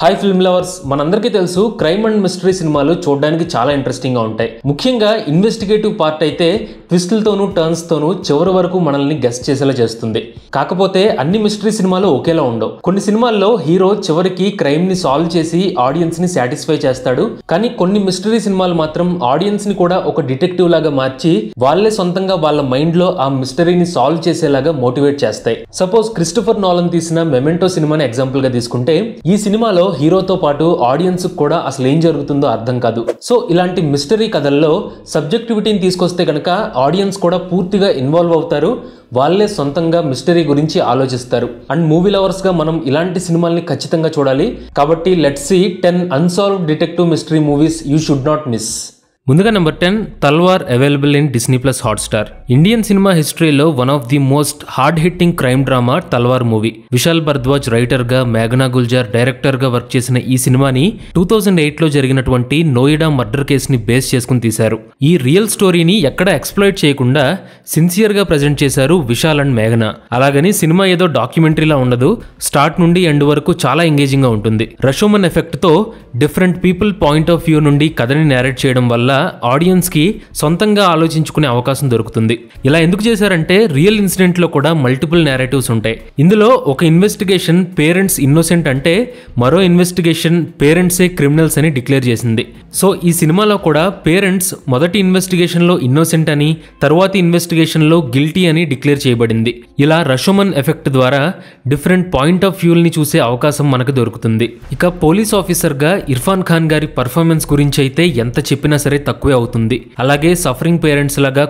hi film lovers మనందరికీ తెలుసు crime and mystery సినిమాలు చూడడానికి చాలా ఇంట్రెస్టింగ్గా ఉంటాయి ముఖ్యంగా ఇన్వెస్టిగేటివ్ పార్ట్ అయితే ట్విస్టులతోనూ టర్న్స్తోనూ చివరి వరకు మనల్ని గెస్ట్ చేసేలా చేస్తుంది కాకపోతే అన్ని మిస్టరీ సినిమాలు ఒకేలా ఉండవు కొన్ని సినిమాల్లో హీరో చివరికి క్రైమ్ని సాల్వ్ చేసి ఆడియన్స్ని సాటిస్ఫై చేస్తాడు కానీ కొన్ని మిస్టరీ సినిమాలు మాత్రం ఆడియన్స్ని కూడా ఒక డిటెక్టివ్ లాగా మార్చి వాళ్ళే సొంతంగా వాళ్ళ మైండ్లో ఆ మిస్టరీని సాల్వ్ చేసేలాగా మోటివేట్ చేస్తాయి సపోజ్ క్రిస్టఫర్ నాలన్ తీసిన మెమెంటో సినిమాని ఎగ్జాంపుల్గా తీసుకుంటే ఈ సినిమాలో కథల్లో హీరోతో పాటు ఆడియన్స్ కూడా అసలు ఏం జరుగుతుందో అర్థం కాదు సో ఇలాంటి మిస్టరీ కథల్లో సబ్జెక్టివిటీని తీసుకొస్తే కనుక ఆడియన్స్ కూడా పూర్తిగా ఇన్వాల్వ్ అవుతారు వాళ్ళే సొంతంగా మిస్టరీ గురించి ఆలోచిస్తారు అండ్ మూవీ లవర్స్ గా మనం ఇలాంటి సినిమాల్ని ఖచ్చితంగా చూడాలి కాబట్టి let's see ten unsolved detective mystery movies you should not miss ముందుగా number ten Talvar available in Disney plus Hotstar Indian cinema హిస్టరీలో one of the most hard hitting crime drama Talvar movie Vishal Bhardwaj writer గా మేఘనా గుల్జార్ డైరెక్టర్ గా work చేసిన ఈ సినిమాని two thousand ఎయిట్లో లో జరిగినటువంటి నోయిడా మర్డర్ కేసుని బేస్ చేసుకుని తీశారు ఈ రియల్ స్టోరీని ఎక్కడ ఎక్స్ప్లోయిట్ చేయకుండా సిన్సియర్ గా ప్రజెంట్ చేశారు విశాల్ అండ్ మేఘనా అలాగని సినిమా ఏదో డాక్యుమెంటరీలా ఉండదు స్టార్ట్ నుండి ఎండ్ వరకు చాలా ఎంగేజింగ్ గా ఉంటుంది రషోమన్ ఎఫెక్ట్ తో different people point of view నుండి కథని నేరేట్ చేయడం వల్ల కూడా ఆడియన్స్కి సొంతంగా ఆలోచించుకునే అవకాశం దొరుకుతుంది ఇలా ఎందుకు చేశారంటే రియల్ ఇన్సిడెంట్లో కూడా మల్టిపుల్ నేరేటివ్స్ ఉంటాయి ఇందులో ఒక ఇన్వెస్టిగేషన్ పేరెంట్స్ ఇన్నోసెంట్ అంటే మరో ఇన్వెస్టిగేషన్ పేరెంట్సే క్రిమినల్స్ అని డిక్లేర్ చేసింది సో ఈ సినిమాలో కూడా పేరెంట్స్ మొదటి ఇన్వెస్టిగేషన్లో ఇన్నోసెంట్ అని తరువాతి ఇన్వెస్టిగేషన్లో గిల్టీ అని డిక్లేర్ చేయబడింది ఇలా రషోమన్ ఎఫెక్ట్ ద్వారా డిఫరెంట్ పాయింట్ ఆఫ్ వ్యూల్ని చూసే అవకాశం మనకు దొరుకుతుంది ఇక పోలీస్ ఆఫీసర్గా ఇర్ఫాన్ ఖాన్ గారి పర్ఫార్మెన్స్ గురించి అయితే ఎంత చెప్పినా సరే తక్కువే అవుతుంది అలాగే సఫరింగ్ పేరెంట్స్ లాగా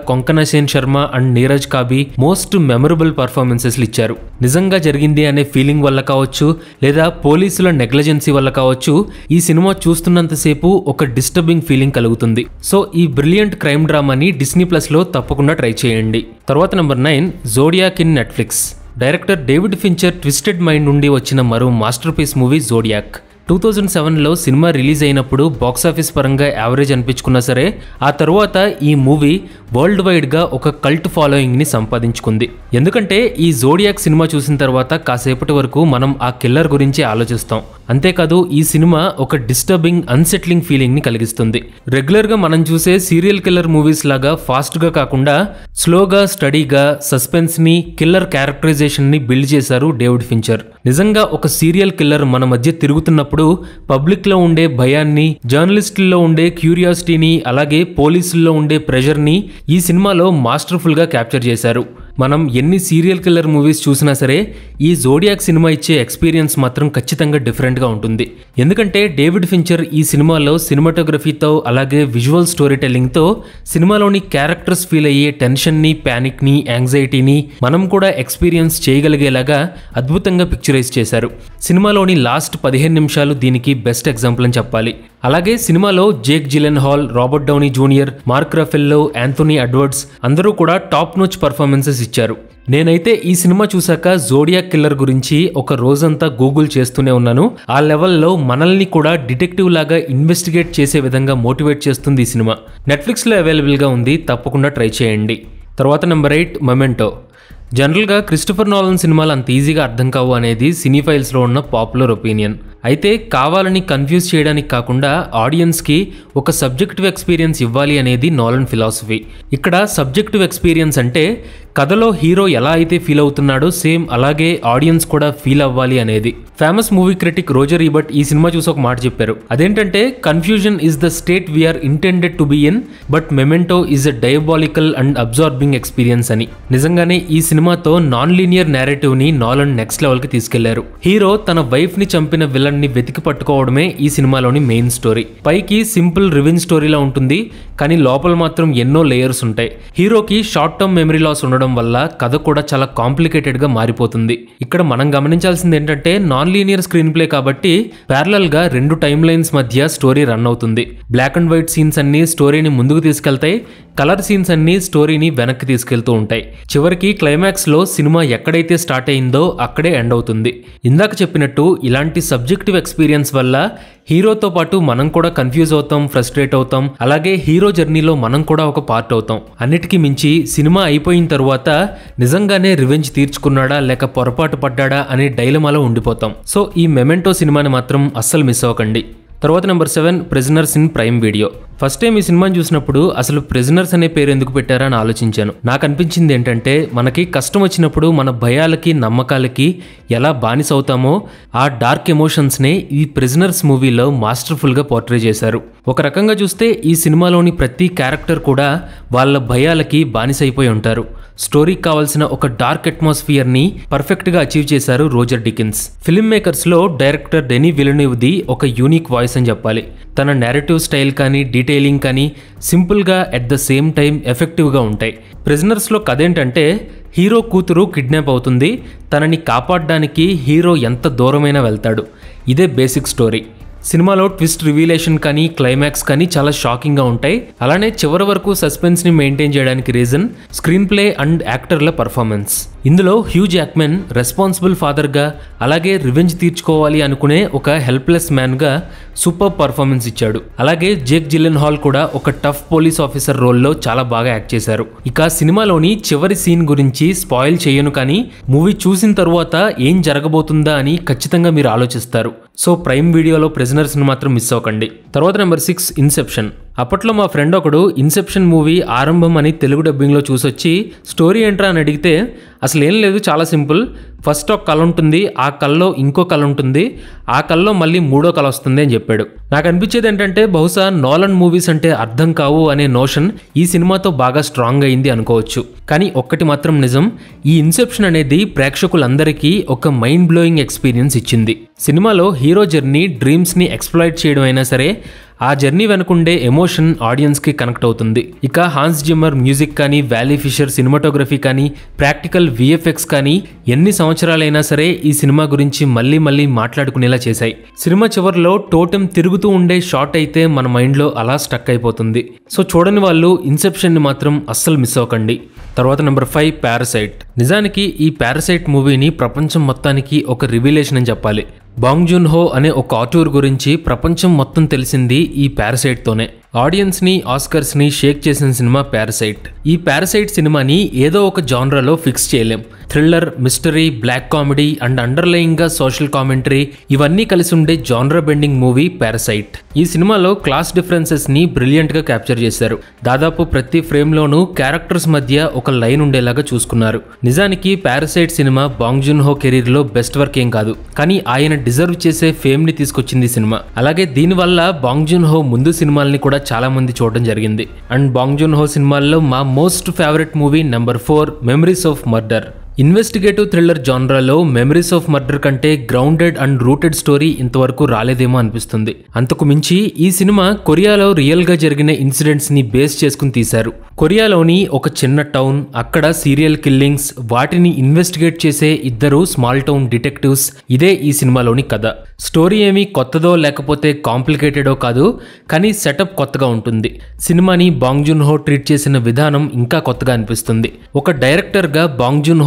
Sen Sharma and Neeraj Kabi most memorable పర్ఫార్మెన్సెస్లు ఇచ్చారు నిజంగా జరిగింది అనే ఫీలింగ్ వల్ల కావచ్చు లేదా పోలీసుల నెగ్లజెన్సీ వల్ల కావచ్చు ఈ సినిమా చూస్తున్నంతసేపు ఒక డిస్టర్బింగ్ ఫీలింగ్ కలుగుతుంది సో ఈ బ్రిలియంట్ క్రైమ్ డ్రామాని డిస్నీ ప్లస్లో తప్పకుండా ట్రై చేయండి తర్వాత number nine Zodiac in Netflix director David Fincher twisted mind నుండి వచ్చిన మరో masterpiece movie Zodiac two thousand సెవెన్లో సినిమా రిలీజ్ అయినప్పుడు బాక్సాఫీస్ పరంగా యావరేజ్ అనిపించుకున్నా సరే ఆ తర్వాత ఈ మూవీ వరల్డ్ వైడ్గా ఒక కల్ట్ ఫాలోయింగ్ని సంపాదించుకుంది ఎందుకంటే ఈ జోడియాక్ సినిమా చూసిన తర్వాత కాసేపటి వరకు మనం ఆ కిల్లర్ గురించి ఆలోచిస్తాం అంతేకాదు ఈ సినిమా ఒక డిస్టర్బింగ్ అన్సెట్లింగ్ ఫీలింగ్ని కలిగిస్తుంది రెగ్యులర్గా మనం చూసే సీరియల్ కిల్లర్ మూవీస్ లాగా ఫాస్ట్గా కాకుండా స్లోగా స్టడీగా సస్పెన్స్ని కిల్లర్ క్యారెక్టరైజేషన్ని బిల్డ్ చేశారు డేవిడ్ ఫించర్ నిజంగా ఒక సీరియల్ కిల్లర్ మన మధ్య తిరుగుతున్నప్పుడు పబ్లిక్లో ఉండే భయాన్ని జర్నలిస్టుల్లో ఉండే క్యూరియాసిటీని అలాగే పోలీసుల్లో ఉండే ప్రెషర్ని ఈ సినిమాలో మాస్టర్ఫుల్గా క్యాప్చర్ చేశారు మనం ఎన్ని సీరియల్ కిల్లర్ మూవీస్ చూసినా సరే ఈ జోడియాక్ సినిమా ఇచ్చే ఎక్స్పీరియన్స్ మాత్రం ఖచ్చితంగా డిఫరెంట్గా ఉంటుంది ఎందుకంటే డేవిడ్ ఫించర్ ఈ సినిమాలో సినిమాటోగ్రఫీతో అలాగే విజువల్ స్టోరీ టెల్లింగ్తో సినిమాలోని క్యారెక్టర్స్ ఫీల్ అయ్యే టెన్షన్ని ప్యానిక్ని యాంగ్జైటీని మనం కూడా ఎక్స్పీరియన్స్ చేయగలిగేలాగా అద్భుతంగా పిక్చరైజ్ చేశారు సినిమాలోని లాస్ట్ పదిహేను నిమిషాలు దీనికి బెస్ట్ ఎగ్జాంపుల్ అని చెప్పాలి అలాగే సినిమాలో Jake Gyllenhaal Robert Downey junior Mark Ruffalo Anthony Edwards అందరూ కూడా టాప్ నోచ్ పర్ఫార్మెన్సెస్ ఇచ్చారు నేనైతే ఈ సినిమా చూశాక జోడియా కిల్లర్ గురించి ఒక రోజంతా గూగుల్ చేస్తూనే ఉన్నాను ఆ లెవెల్లో మనల్ని కూడా డిటెక్టివ్ లాగా ఇన్వెస్టిగేట్ చేసే విధంగా మోటివేట్ చేస్తుంది ఈ సినిమా నెట్ఫ్లిక్స్లో అవైలబుల్గా ఉంది తప్పకుండా ట్రై చేయండి తర్వాత నెంబర్ ఎయిట్ మొమెంటో జనరల్గా క్రిస్టఫర్ నాలన్ సినిమాలు అంత ఈజీగా అర్థం కావు అనేది సినీ ఫైల్స్లో ఉన్న పాపులర్ ఒపీనియన్ అయితే కావాలని కన్ఫ్యూజ్ చేయడానికి కాకుండా ఆడియన్స్కి ఒక సబ్జెక్టివ్ ఎక్స్పీరియన్స్ ఇవ్వాలి అనేది నోలన్ ఫిలాసఫీ ఇక్కడ సబ్జెక్టివ్ ఎక్స్పీరియన్స్ అంటే కథలో హీరో ఎలా అయితే ఫీల్ అవుతున్నాడో సేమ్ అలాగే ఆడియన్స్ కూడా ఫీల్ అవ్వాలి అనేది famous movie critic Roger Ebert ఈ సినిమా చూసి ఒక మాట చెప్పారు అదేంటంటే confusion is the state we're intended to be in but Memento is a diabolical and absorbing experience అని నిజంగానే ఈ సినిమాతో నాన్ లీనియర్ నేరేటివ్ని నాలన్ నెక్స్ట్ లెవెల్ కి తీసుకెళ్లారు హీరో తన వైఫ్ని చంపిన విలన్ విలన్ని వెతికి పట్టుకోవడమే ఈ సినిమాలోని మెయిన్ స్టోరీ పైకి సింపుల్ రివెంజ్ స్టోరీలా ఉంటుంది కానీ లోపల మాత్రం ఎన్నో లేయర్స్ ఉంటాయి హీరోకి షార్ట్ టర్మ్ మెమరీ లాస్ ఉండడం వల్ల కథ కూడా చాలా కాంప్లికేటెడ్గా మారిపోతుంది ఇక్కడ మనం గమనించాల్సింది ఏంటంటే నాన్ లీనియర్ స్క్రీన్ ప్లే కాబట్టి గా రెండు టైమ్ లైన్స్ మధ్య స్టోరీ రన్ అవుతుంది బ్లాక్ అండ్ వైట్ సీన్స్ అన్ని స్టోరీని ముందుకు తీసుకెళ్తాయి కలర్ సీన్స్ అన్నీ స్టోరీని వెనక్కి తీసుకెళ్తూ ఉంటాయి చివరికి క్లైమాక్స్లో సినిమా ఎక్కడైతే స్టార్ట్ అయిందో అక్కడే ఎండ్ అవుతుంది ఇందాక చెప్పినట్టు ఇలాంటి సబ్జెక్టివ్ ఎక్స్పీరియన్స్ వల్ల హీరోతో పాటు మనం కూడా కన్ఫ్యూజ్ అవుతాం ఫ్రస్ట్రేట్ అవుతాం అలాగే హీరో జర్నీలో మనం కూడా ఒక పార్ట్ అవుతాం అన్నిటికీ మించి సినిమా అయిపోయిన తర్వాత నిజంగానే రివెంజ్ తీర్చుకున్నాడా లేక పొరపాటు పడ్డాడా అనే డైలమాలో ఉండిపోతాం సో ఈ మెమెంటో సినిమాని మాత్రం అస్సలు మిస్ అవ్వకండి తర్వాత number seven Prisoners in Prime Video first time ఈ సినిమాని చూసినప్పుడు అసలు ప్రెజనర్స్ అనే పేరు ఎందుకు పెట్టారని ఆలోచించాను నాకు అనిపించింది ఏంటంటే మనకి కష్టం వచ్చినప్పుడు మన భయాలకి నమ్మకాలకి ఎలా బానిస అవుతామో ఆ డార్క్ ఎమోషన్స్ని ఈ ప్రెజనర్స్ మూవీలో మాస్టర్ఫుల్గా పోర్ట్రే చేశారు ఒక రకంగా చూస్తే ఈ సినిమాలోని ప్రతి క్యారెక్టర్ కూడా వాళ్ళ భయాలకి బానిసైపోయి ఉంటారు స్టోరీకి కావాల్సిన ఒక డార్క్ అట్మాస్ఫియర్ ని పర్ఫెక్ట్ గా అచీవ్ చేశారు రోజర్ డికిన్స్ ఫిల్మ్ మేకర్స్ లో డైరెక్టర్ డెనీ విలనివ్ది ఒక యూనిక్ వాయిస్ అని చెప్పాలి తన నేరేటివ్ స్టైల్ కానీ డీటెయిలింగ్ కానీ సింపుల్గా అట్ ద సేమ్ టైం ఎఫెక్టివ్గా ఉంటాయి ప్రిజనర్స్లో కథ ఏంటంటే హీరో కూతురు కిడ్నాప్ అవుతుంది తనని కాపాడడానికి హీరో ఎంత దూరమైనా వెళ్తాడు ఇదే బేసిక్ స్టోరీ సినిమాలో ట్విస్ట్ రివీలేషన్ కానీ క్లైమాక్స్ కానీ చాలా షాకింగ్గా ఉంటాయి అలానే చివరి వరకు సస్పెన్స్ని మెయింటైన్ చేయడానికి రీజన్ స్క్రీన్ ప్లే అండ్ యాక్టర్ల పర్ఫార్మెన్స్ ఇందులో హ్యూజ్ యాక్మెన్ రెస్పాన్సిబుల్ ఫాదర్గా అలాగే రివెంజ్ తీర్చుకోవాలి అనుకునే ఒక హెల్ప్లెస్ మ్యాన్గా సూపర్ పర్ఫార్మెన్స్ ఇచ్చాడు అలాగే జేక్ జిల్లెన్ హాల్ కూడా ఒక టఫ్ పోలీస్ ఆఫీసర్ రోల్లో చాలా బాగా యాక్ట్ చేశారు ఇక సినిమాలోని చివరి సీన్ గురించి స్పాయిల్ చేయను కానీ మూవీ చూసిన తరువాత ఏం జరగబోతుందా అని ఖచ్చితంగా మీరు ఆలోచిస్తారు సో ప్రైమ్ వీడియోలో ప్రెజనర్స్ని మాత్రం మిస్ అవ్వకండి తర్వాత నెంబర్ సిక్స్ ఇన్సెప్షన్ అప్పట్లో మా ఫ్రెండ్ ఒకడు ఇన్సెప్షన్ మూవీ ఆరంభం అని తెలుగు డబ్బింగ్లో చూసొచ్చి స్టోరీ ఏంట్రా అని అడిగితే అసలు ఏం లేదు చాలా సింపుల్ ఫస్ట్ ఒక కళ ఉంటుంది ఆ కళలో ఇంకో కళ ఉంటుంది ఆ కళలో మళ్ళీ మూడో కళ వస్తుంది అని చెప్పాడు నాకు అనిపించేది ఏంటంటే బహుశా నోలన్ మూవీస్ అంటే అర్థం కావు అనే నోషన్ ఈ సినిమాతో బాగా స్ట్రాంగ్ అయింది అనుకోవచ్చు కానీ ఒక్కటి మాత్రం నిజం ఈ ఇన్సెప్షన్ అనేది ప్రేక్షకులందరికీ ఒక మైండ్ బ్లోయింగ్ ఎక్స్పీరియన్స్ ఇచ్చింది సినిమాలో హీరో జర్నీ డ్రీమ్స్ని ఎక్స్ప్లాయిట్ చేయడం అయినా సరే ఆ జర్నీ వెనుకుండే ఎమోషన్ ఆడియన్స్కి కనెక్ట్ అవుతుంది ఇక హాన్స్ జిమ్మర్ మ్యూజిక్ కానీ వ్యాలీ ఫిషర్ సినిమాటోగ్రఫీ కానీ ప్రాక్టికల్ విఎఫ్ఎక్స్ కానీ ఎన్ని సంవత్సరాలైనా సరే ఈ సినిమా గురించి మళ్ళీ మళ్ళీ మాట్లాడుకునేలా చేశాయి సినిమా చివరిలో టోటం తిరుగుతూ ఉండే షాట్ అయితే మన మైండ్లో అలా స్టక్ అయిపోతుంది సో చూడని వాళ్ళు ఇన్సెప్షన్ని మాత్రం అస్సలు మిస్ అవ్వకండి తర్వాత నెంబర్ ఫైవ్ పారసైట్ నిజానికి ఈ పారసైట్ మూవీని ప్రపంచం మొత్తానికి ఒక రివిలేషన్ అని చెప్పాలి బాంగ్ జున్ హో అనే ఒక ఆటూర్ గురించి ప్రపంచం మొత్తం తెలిసింది ఈ ని ఆడియన్స్ని ఆస్కర్స్ని షేక్ చేసిన సినిమా పారసైట్ ఈ పారసైట్ సినిమాని ఏదో ఒక జాన్రాలో ఫిక్స్ చేయలేం thriller mystery black comedy and అండర్లయింగ్గా సోషల్ కామెంటరీ ఇవన్నీ కలిసి ఉండే జానర్ బెండింగ్ మూవీ పారసైట్ ఈ సినిమాలో క్లాస్ డిఫరెన్సెస్ని బ్రిలియంట్గా క్యాప్చర్ చేశారు దాదాపు ప్రతి ఫ్రేమ్లోనూ క్యారెక్టర్స్ మధ్య ఒక లైన్ ఉండేలాగా చూసుకున్నారు నిజానికి పారసైట్ సినిమా బాంగ్ జున్ హో కెరీర్లో బెస్ట్ వర్క్ ఏం కాదు కానీ ఆయన డిజర్వ్ చేసే ఫేమ్ని తీసుకొచ్చింది సినిమా అలాగే దీనివల్ల బాంగ్ జున్ హో ముందు సినిమాల్ని కూడా చాలా మంది చూడడం జరిగింది అండ్ బాంగ్ జున్ హో సినిమాల్లో మా most favourite movie number four Memories of Murder investigative thriller జాన్రాలో మెమరీస్ ఆఫ్ మర్డర్ కంటే గ్రౌండెడ్ అండ్ రూటెడ్ స్టోరీ ఇంతవరకు రాలేదేమో అనిపిస్తుంది అంతకు మించి ఈ సినిమా కొరియాలో రియల్గా జరిగిన ఇన్సిడెంట్స్ని బేస్ చేసుకుని తీశారు కొరియాలోని ఒక చిన్న టౌన్ అక్కడ సీరియల్ కిల్లింగ్స్ వాటిని ఇన్వెస్టిగేట్ చేసే ఇద్దరు స్మాల్ టౌన్ డిటెక్టివ్స్ ఇదే ఈ సినిమాలోని కథ స్టోరీ ఏమీ కొత్తదో లేకపోతే కాంప్లికేటెడో కాదు కానీ సెటప్ కొత్తగా ఉంటుంది సినిమాని హో ట్రీట్ చేసిన విధానం ఇంకా కొత్తగా అనిపిస్తుంది ఒక డైరెక్టర్గా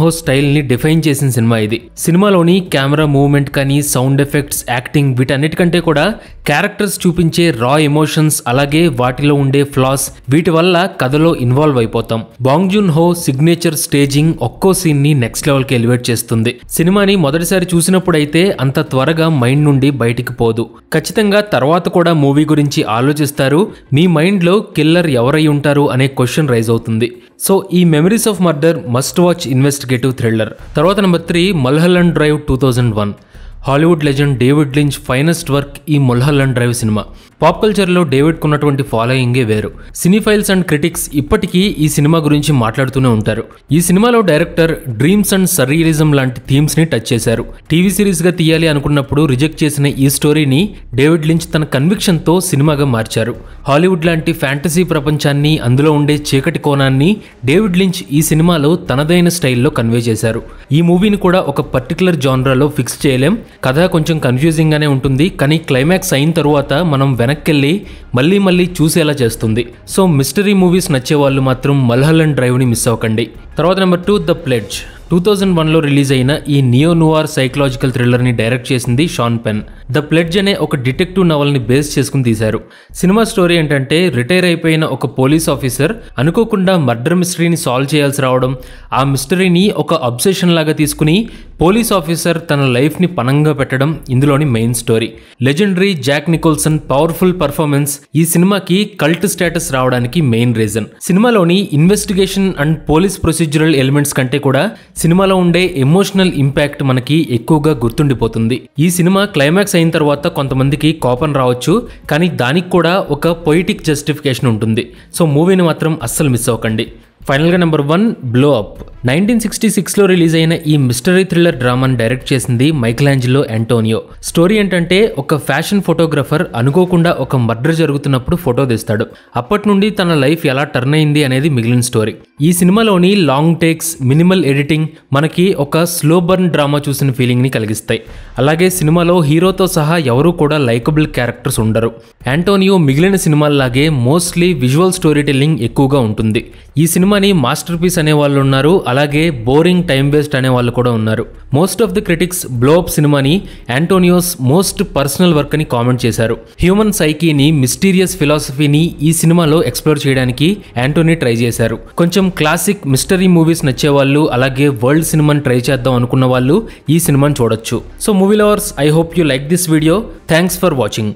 హోస్ స్టైల్ని డిఫైన్ చేసిన సినిమా ఇది సినిమాలోని కెమెరా మూవ్మెంట్ కానీ సౌండ్ ఎఫెక్ట్స్ యాక్టింగ్ వీటన్నిటికంటే కూడా క్యారెక్టర్స్ చూపించే రా ఎమోషన్స్ అలాగే వాటిలో ఉండే ఫ్లాస్ వీటి వల్ల కథలో ఇన్వాల్వ్ అయిపోతాం Bong Joon ho signature staging ఒక్కో సీన్ ని నెక్స్ట్ లెవెల్కి ఎలివేట్ చేస్తుంది సినిమాని మొదటిసారి చూసినప్పుడైతే అంత త్వరగా మైండ్ నుండి బయటికి పోదు ఖచ్చితంగా తర్వాత కూడా మూవీ గురించి ఆలోచిస్తారు మీ మైండ్లో కిల్లర్ ఎవరై ఉంటారు అనే క్వశ్చన్ రైజ్ అవుతుంది సో ఈ Memories of Murder must watch investigative thriller తర్వాత number three Mulholland Drive two thousand one Hollywood legend David Lynch finest work ఈ అండ్ డ్రైవ్ సినిమా పాప్ కల్చర్లో డేవిడ్కు ఉన్నటువంటి ఫాలోయింగే వేరు ఫైల్స్ అండ్ క్రిటిక్స్ ఇప్పటికీ ఈ సినిమా గురించి మాట్లాడుతూనే ఉంటారు ఈ సినిమాలో డైరెక్టర్ డ్రీమ్స్ అండ్ సర్రియలిజం లాంటి థీమ్స్ని టచ్ చేశారు టీవీ సిరీస్గా తీయాలి అనుకున్నప్పుడు రిజెక్ట్ చేసిన ఈ స్టోరీని డేవిడ్ లించ్ తన కన్విక్షన్తో సినిమాగా మార్చారు హాలీవుడ్ లాంటి ఫ్యాంటసీ ప్రపంచాన్ని అందులో ఉండే చీకటి కోణాన్ని డేవిడ్ లించ్ ఈ సినిమాలో తనదైన స్టైల్లో కన్వే చేశారు ఈ మూవీని కూడా ఒక పర్టికులర్ జాన్రాలో ఫిక్స్ చేయలేం కథ కొంచెం కన్ఫ్యూజింగ్గానే ఉంటుంది కానీ క్లైమాక్స్ అయిన తరువాత మనం వెనక్కెళ్ళి మళ్ళీ మళ్ళీ చూసేలా చేస్తుంది సో మిస్టరీ మూవీస్ నచ్చే వాళ్ళు మాత్రం అండ్ డ్రైవ్ని మిస్ అవ్వకండి తర్వాత number two the Pledge two thousand వన్లో రిలీజ్ అయిన ఈ నియో నువార్ సైకలాజికల్ థ్రిల్లర్ని డైరెక్ట్ చేసింది షాన్ పెన్ ద ప్లెడ్జ్ అనే ఒక డిటెక్టివ్ నవల్ని బేస్ చేసుకుని తీశారు సినిమా స్టోరీ ఏంటంటే రిటైర్ అయిపోయిన ఒక పోలీస్ ఆఫీసర్ అనుకోకుండా మర్డర్ మిస్టరీని సాల్వ్ చేయాల్సి రావడం ఆ మిస్టరీని ఒక అబ్సెషన్ లాగా తీసుకుని పోలీస్ ఆఫీసర్ తన లైఫ్ని పనంగా పెట్టడం ఇందులోని main story legendary Jack Nicholson powerful performance ఈ సినిమాకి కల్ట్ స్టేటస్ రావడానికి మెయిన్ రీజన్ సినిమాలోని investigation and police procedural elements కంటే కూడా సినిమాలో ఉండే ఎమోషనల్ ఇంపాక్ట్ మనకి ఎక్కువగా గుర్తుండిపోతుంది ఈ సినిమా క్లైమాక్స్ అయిన తర్వాత కొంతమందికి కోపం రావచ్చు కానీ దానికి కూడా ఒక పొయిటిక్ జస్టిఫికేషన్ ఉంటుంది సో మూవీని మాత్రం అస్సలు మిస్ అవ్వకండి ఫైనల్గా number one Blow up nineteen sixty సిక్స్లో రిలీజ్ అయిన ఈ మిస్టరీ థ్రిల్లర్ డ్రామాను డైరెక్ట్ చేసింది మైకలాంజిలో ఆంటోనియో స్టోరీ ఏంటంటే ఒక ఫ్యాషన్ ఫోటోగ్రఫర్ అనుకోకుండా ఒక మర్డర్ జరుగుతున్నప్పుడు ఫోటో తీస్తాడు అప్పటి నుండి తన లైఫ్ ఎలా టర్న్ అయింది అనేది మిగిలిన స్టోరీ ఈ సినిమాలోని లాంగ్ టేక్స్ మినిమల్ ఎడిటింగ్ మనకి ఒక స్లో బర్న్ డ్రామా చూసిన ఫీలింగ్ని కలిగిస్తాయి అలాగే సినిమాలో హీరోతో సహా ఎవరూ కూడా లైకబుల్ క్యారెక్టర్స్ ఉండరు ఆంటోనియో మిగిలిన సినిమాల్లాగే మోస్ట్లీ విజువల్ స్టోరీ టెల్లింగ్ ఎక్కువగా ఉంటుంది ఈ సినిమా సినిమాని మాస్టర్ పీస్ అనే వాళ్ళు ఉన్నారు అలాగే బోరింగ్ టైం వేస్ట్ అనే వాళ్ళు కూడా ఉన్నారు most of the critics Blowup సినిమాని యాంటోనియోస్ మోస్ట్ పర్సనల్ వర్క్ అని కామెంట్ చేశారు హ్యూమన్ సైకీని మిస్టీరియస్ ఫిలాసఫీని ఈ సినిమాలో ఎక్స్ప్లోర్ చేయడానికి యాంటోనీ ట్రై చేశారు కొంచెం క్లాసిక్ మిస్టరీ మూవీస్ నచ్చే వాళ్ళు అలాగే వరల్డ్ సినిమాని ట్రై చేద్దాం అనుకున్న వాళ్ళు ఈ సినిమాని చూడొచ్చు so movie lovers I hope you like this video thanks for watching